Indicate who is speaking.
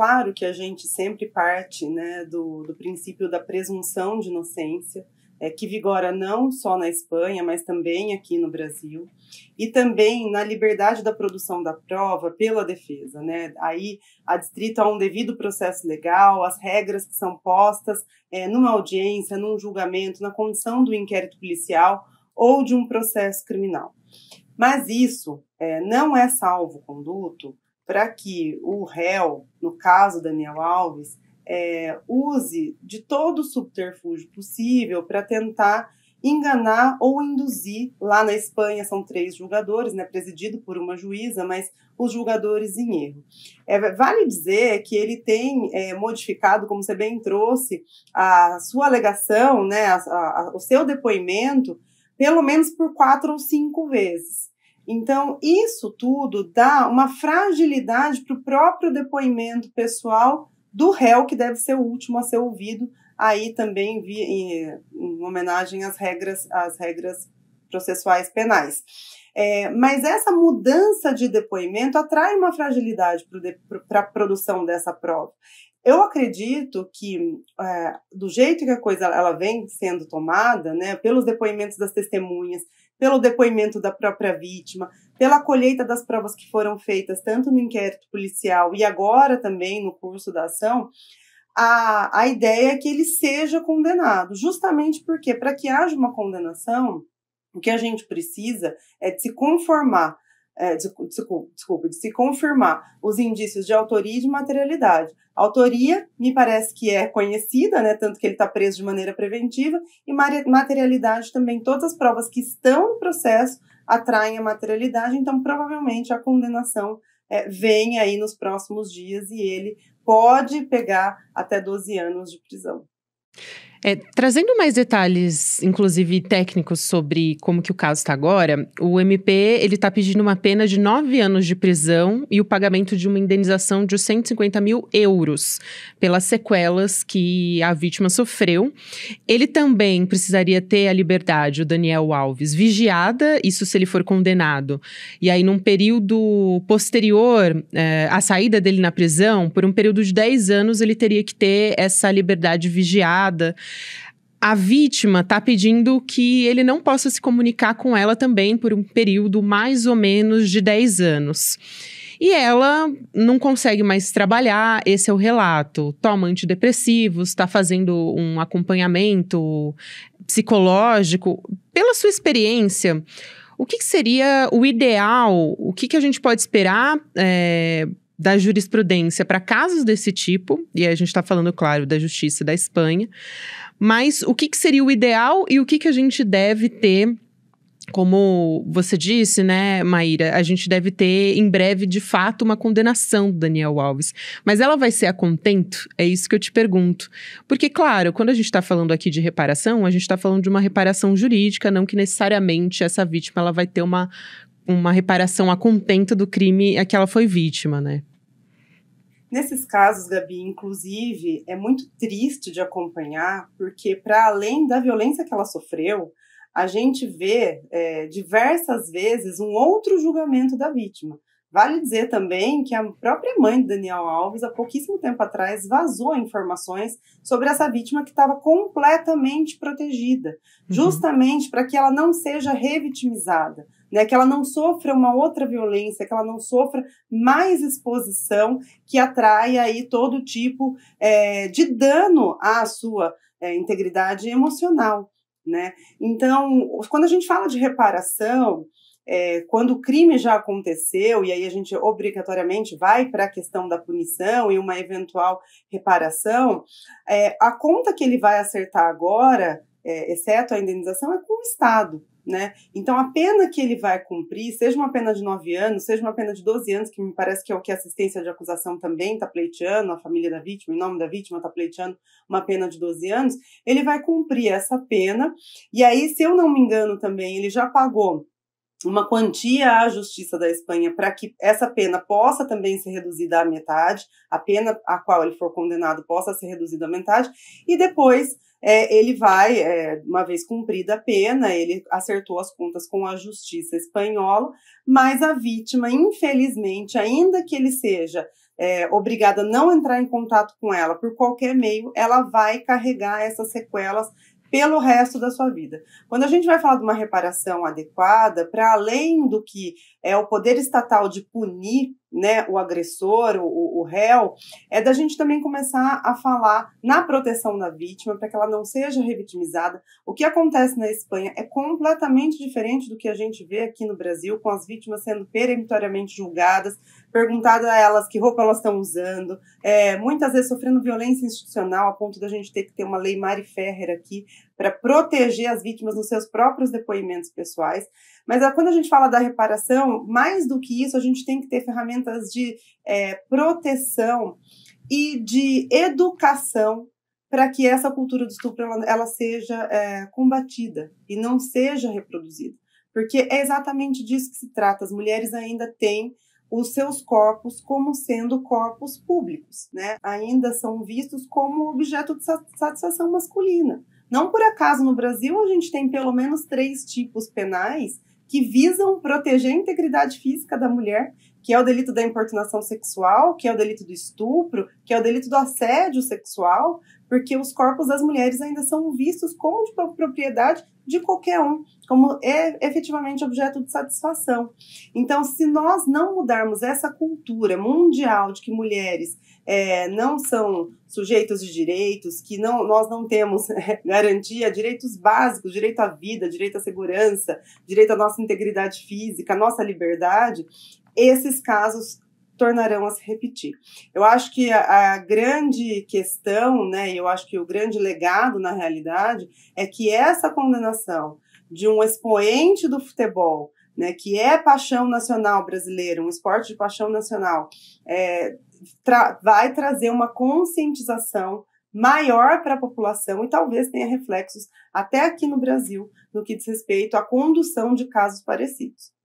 Speaker 1: claro que a gente sempre parte né, do, do princípio da presunção de inocência, é, que vigora não só na Espanha, mas também aqui no Brasil, e também na liberdade da produção da prova pela defesa. Né? Aí, adstrito a um devido processo legal, as regras que são postas é, numa audiência, num julgamento, na condição do inquérito policial ou de um processo criminal. Mas isso é, não é salvo conduto para que o réu, no caso Daniel Alves, é, use de todo o subterfúgio possível para tentar enganar ou induzir. Lá na Espanha são três julgadores, né, presidido por uma juíza, mas os julgadores em erro. É, vale dizer que ele tem é, modificado, como você bem trouxe, a sua alegação, né, a, a, o seu depoimento, pelo menos por quatro ou cinco vezes. Então, isso tudo dá uma fragilidade para o próprio depoimento pessoal do réu, que deve ser o último a ser ouvido, aí também via, em, em, homenagem às regras, às regras processuais penais. É, mas essa mudança de depoimento atrai uma fragilidade para pro de, a produção dessa prova. Eu acredito que, é, do jeito que a coisa ela vem sendo tomada, né, pelos depoimentos das testemunhas, pelo depoimento da própria vítima, pela colheita das provas que foram feitas, tanto no inquérito policial e agora também no curso da ação, a, a ideia é que ele seja condenado, justamente porque, para que haja uma condenação, o que a gente precisa é de se conformar é, desculpe, de se confirmar os indícios de autoria e de materialidade. A autoria me parece que é conhecida, né, tanto que ele está preso de maneira preventiva, e materialidade também, todas as provas que estão no processo atraem a materialidade, então provavelmente a condenação é, vem aí nos próximos dias e ele pode pegar até 12 anos de prisão.
Speaker 2: É, trazendo mais detalhes, inclusive técnicos, sobre como que o caso está agora, o MP ele está pedindo uma pena de nove anos de prisão e o pagamento de uma indenização de 150 mil euros pelas sequelas que a vítima sofreu. Ele também precisaria ter a liberdade, o Daniel Alves, vigiada, isso se ele for condenado. E aí, num período posterior é, à saída dele na prisão, por um período de 10 anos, ele teria que ter essa liberdade vigiada a vítima está pedindo que ele não possa se comunicar com ela também por um período mais ou menos de 10 anos. E ela não consegue mais trabalhar, esse é o relato. Toma antidepressivos, está fazendo um acompanhamento psicológico. Pela sua experiência, o que, que seria o ideal? O que, que a gente pode esperar é, da jurisprudência para casos desse tipo, e a gente está falando, claro, da justiça da Espanha, mas o que, que seria o ideal e o que, que a gente deve ter como você disse, né, Maíra, a gente deve ter em breve, de fato, uma condenação do Daniel Alves. Mas ela vai ser a contento? É isso que eu te pergunto. Porque, claro, quando a gente está falando aqui de reparação, a gente está falando de uma reparação jurídica, não que necessariamente essa vítima ela vai ter uma, uma reparação a contento do crime a que ela foi vítima, né?
Speaker 1: Nesses casos, Gabi, inclusive, é muito triste de acompanhar, porque para além da violência que ela sofreu, a gente vê é, diversas vezes um outro julgamento da vítima. Vale dizer também que a própria mãe de Daniel Alves, há pouquíssimo tempo atrás, vazou informações sobre essa vítima que estava completamente protegida, uhum. justamente para que ela não seja revitimizada, né? que ela não sofra uma outra violência, que ela não sofra mais exposição que atraia aí todo tipo é, de dano à sua é, integridade emocional. Né? Então, quando a gente fala de reparação, é, quando o crime já aconteceu, e aí a gente obrigatoriamente vai para a questão da punição e uma eventual reparação, é, a conta que ele vai acertar agora, é, exceto a indenização, é com o Estado. Né? Então, a pena que ele vai cumprir, seja uma pena de 9 anos, seja uma pena de 12 anos, que me parece que é o que a assistência de acusação também está pleiteando, a família da vítima, em nome da vítima, está pleiteando uma pena de 12 anos, ele vai cumprir essa pena. E aí, se eu não me engano também, ele já pagou uma quantia à Justiça da Espanha para que essa pena possa também ser reduzida à metade, a pena a qual ele for condenado possa ser reduzida à metade, e depois é, ele vai, é, uma vez cumprida a pena, ele acertou as contas com a Justiça Espanhola, mas a vítima, infelizmente, ainda que ele seja é, obrigada a não entrar em contato com ela por qualquer meio, ela vai carregar essas sequelas pelo resto da sua vida. Quando a gente vai falar de uma reparação adequada, para além do que é o poder estatal de punir né, o agressor, o, o réu, é da gente também começar a falar na proteção da vítima, para que ela não seja revitimizada. O que acontece na Espanha é completamente diferente do que a gente vê aqui no Brasil, com as vítimas sendo peremptoriamente julgadas, perguntada a elas que roupa elas estão usando, é, muitas vezes sofrendo violência institucional, a ponto da gente ter que ter uma lei Mari Ferrer aqui para proteger as vítimas nos seus próprios depoimentos pessoais. Mas é, quando a gente fala da reparação, mais do que isso, a gente tem que ter ferramentas ferramentas de é, proteção e de educação para que essa cultura do estupro ela, ela seja é, combatida e não seja reproduzida. Porque é exatamente disso que se trata. As mulheres ainda têm os seus corpos como sendo corpos públicos, né? Ainda são vistos como objeto de satisfação masculina. Não por acaso no Brasil a gente tem pelo menos três tipos penais que visam proteger a integridade física da mulher, que é o delito da importunação sexual, que é o delito do estupro, que é o delito do assédio sexual, porque os corpos das mulheres ainda são vistos como de propriedade de qualquer um, como é efetivamente objeto de satisfação. Então, se nós não mudarmos essa cultura mundial de que mulheres é, não são sujeitos de direitos, que não, nós não temos é, garantia, direitos básicos, direito à vida, direito à segurança, direito à nossa integridade física, à nossa liberdade, esses casos tornarão a se repetir. Eu acho que a, a, grande questão, né, eu acho que o grande legado na realidade é que essa condenação de um expoente do futebol né, que é paixão nacional brasileira, um esporte de paixão nacional, é, tra vai trazer uma conscientização maior para a população e talvez tenha reflexos até aqui no Brasil no que diz respeito à condução de casos parecidos.